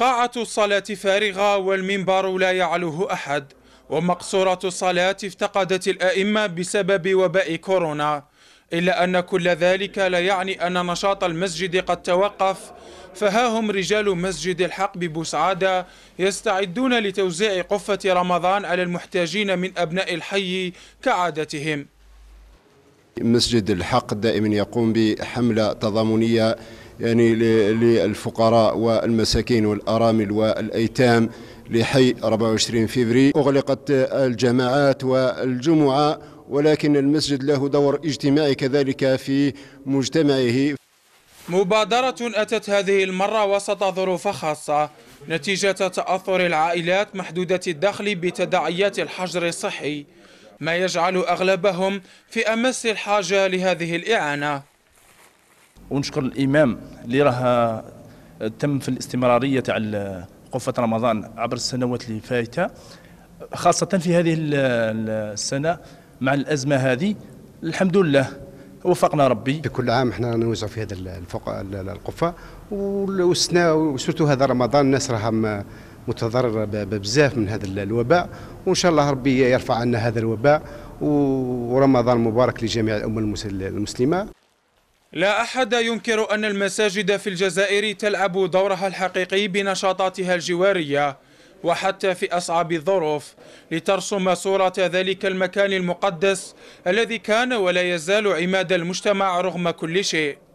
قاعة الصلاة فارغة والمنبر لا يعلوه أحد ومقصورة الصلاة افتقدت الأئمة بسبب وباء كورونا إلا أن كل ذلك لا يعني أن نشاط المسجد قد توقف فها هم رجال مسجد الحق ببوسعادة يستعدون لتوزيع قفة رمضان على المحتاجين من أبناء الحي كعادتهم مسجد الحق دائما يقوم بحملة تضامنية يعني للفقراء والمساكين والأرامل والأيتام لحي 24 فيفري أغلقت الجماعات والجمعة ولكن المسجد له دور اجتماعي كذلك في مجتمعه مبادرة أتت هذه المرة وسط ظروف خاصة نتيجة تأثر العائلات محدودة الدخل بتداعيات الحجر الصحي ما يجعل أغلبهم في أمس الحاجة لهذه الإعانة ونشكر الامام اللي راه تم في الاستمراريه تاع قفه رمضان عبر السنوات اللي فايته خاصه في هذه السنه مع الازمه هذه الحمد لله وفقنا ربي بكل عام احنا نوزع في هذا الفوق القفه والسنة وسرتو هذا رمضان الناس راها متضرره بزاف من هذا الوباء وان شاء الله ربي يرفع عنا هذا الوباء ورمضان مبارك لجميع الامه المسلمه لا أحد ينكر أن المساجد في الجزائر تلعب دورها الحقيقي بنشاطاتها الجوارية وحتى في أصعب الظروف لترسم صورة ذلك المكان المقدس الذي كان ولا يزال عماد المجتمع رغم كل شيء